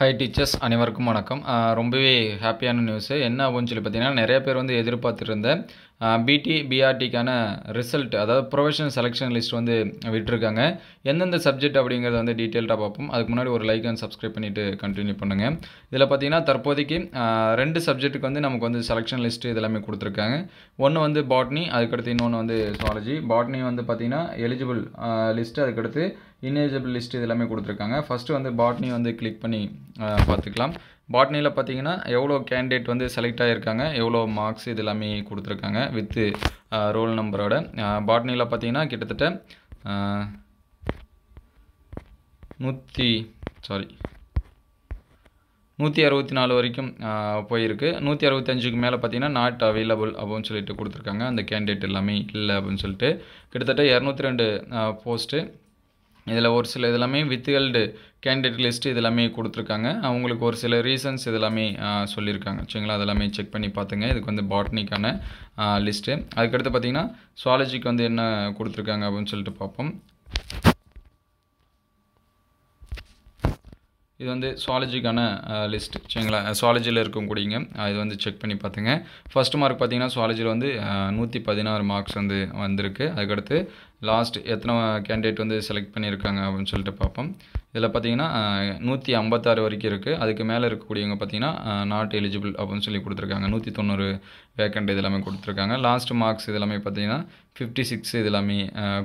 high teachers அனைவருக்கும் வணக்கம் ரொம்பவே ஹாப்பியான நியூஸு என்ன ஆகும்னு சொல்லி பார்த்தீங்கன்னா நிறைய பேர் வந்து எதிர்பார்த்துருந்த பிடி பிஆர்டிக்கான ரிசல்ட் அதாவது ப்ரொஃபஷனல் செலெக்ஷன் லிஸ்ட் வந்து விட்டுருக்காங்க எந்தெந்த சப்ஜெக்ட் அப்படிங்கிறத வந்து டீட்டெயில்டாக பார்ப்போம் அதுக்கு முன்னாடி ஒரு லைக் அண்ட் சப்ஸ்கிரைப் பண்ணிவிட்டு கண்டினியூ பண்ணுங்கள் இதில் பார்த்தீங்கன்னா தற்போதைக்கு ரெண்டு சப்ஜெக்ட்டுக்கு வந்து நமக்கு வந்து செலெக்ஷன் லிஸ்ட்டு இதெல்லாமே கொடுத்துருக்காங்க ஒன்று வந்து பாட்னி அதுக்கடுத்து இன்னொன்று வந்து சுவாலஜி பாட்னி வந்து பார்த்திங்கன்னா எலிஜிபிள் லிஸ்ட்டு அதுக்கடுத்து இன்எலிஜிபிள் லிஸ்ட்டு இதெல்லாமே கொடுத்துருக்காங்க ஃபஸ்ட்டு வந்து பாட்னி வந்து கிளிக் பண்ணி பார்த்துக்கலாம் பாட்னியில் பார்த்தீங்கன்னா எவ்வளோ கேண்டிடேட் வந்து செலக்ட் ஆகியிருக்காங்க எவ்வளோ மார்க்ஸ் இது எல்லாமே கொடுத்துருக்காங்க வித்து ரோல் நம்பரோட பாட்னியில் பார்த்தீங்கன்னா கிட்டத்தட்ட நூற்றி சாரி நூற்றி அறுபத்தி நாலு வரைக்கும் போயிருக்கு நூற்றி அறுபத்தஞ்சுக்கு மேலே பார்த்தீங்கன்னா நாட் அவைலபிள் அப்படின்னு சொல்லிட்டு கொடுத்துருக்காங்க அந்த கேண்டிடேட் எல்லாமே இல்லை அப்படின்னு சொல்லிட்டு கிட்டத்தட்ட இரநூத்தி ரெண்டு போஸ்ட்டு இதில் ஒரு சில இதெல்லாமே வித்ஹெல்டு கேண்டிடேட் லிஸ்ட்டு இதெல்லாமே கொடுத்துருக்காங்க அவங்களுக்கு ஒரு சில ரீசன்ஸ் இதெல்லாமே சொல்லியிருக்காங்க சரிங்களா அதெல்லாமே செக் பண்ணி பார்த்துங்க இதுக்கு வந்து பாட்னிக்கான லிஸ்ட்டு அதுக்கடுத்து பார்த்திங்கன்னா சுவாலஜிக்கு வந்து என்ன கொடுத்துருக்காங்க அப்படின்னு சொல்லிட்டு பார்ப்போம் இது வந்து சுவாலஜிக்கான லிஸ்ட் சரிங்களா சுவாலஜியில் இருக்கக்கூடியங்க இது வந்து செக் பண்ணி பார்த்துங்க ஃபஸ்ட்டு மார்க் பார்த்தீங்கன்னா சுவாலஜியில் வந்து நூற்றி பதினாறு மார்க்ஸ் வந்து வந்திருக்கு அதுக்கடுத்து லாஸ்ட் எத்தனை கேண்டிடேட் வந்து செலக்ட் பண்ணியிருக்காங்க அப்படின்னு சொல்லிட்டு பார்ப்போம் இதில் பார்த்தீங்கன்னா நூற்றி ஐம்பத்தாறு வரைக்கும் இருக்குது அதுக்கு மேலே இருக்கக்கூடியவங்க பார்த்தீங்கன்னா நாட் எலிஜிபிள் அப்படின்னு சொல்லி கொடுத்துருக்காங்க நூற்றி தொண்ணூறு வேக்கண்ட் இது எல்லாமே கொடுத்துருக்காங்க லாஸ்ட் மார்க்ஸ் இது எல்லாமே பார்த்தீங்கன்னா ஃபிஃப்டி சிக்ஸ் இது எல்லாமே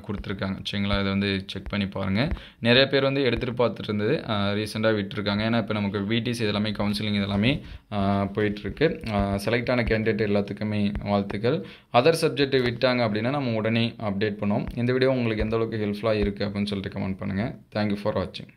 கொடுத்துருக்காங்க சரிங்களா இதை வந்து செக் பண்ணி பாருங்கள் நிறைய பேர் வந்து எடுத்துகிட்டு பார்த்துட்டு இருந்தது ரீசெண்டாக விட்டுருக்காங்க ஏன்னா இப்போ நமக்கு விடிசி இது எல்லாமே கவுன்சிலிங் இதெல்லாமே போயிட்டுருக்கு செலக்டான கேண்டிடேட் எல்லாத்துக்குமே வாழ்த்துக்கள் அதர் சப்ஜெக்ட் விட்டாங்க அப்படின்னா நம்ம உடனே அப்டேட் பண்ணோம் இந்த வீடியோ உங்களுக்கு எந்த அளவுக்கு ஹெல்ப்ஃபுல்லாக இருக்குது அப்படின்னு சொல்லிட்டு கமெண்ட் பண்ணுங்கள் தேங்க்யூ ஃபார் வாட்சிங்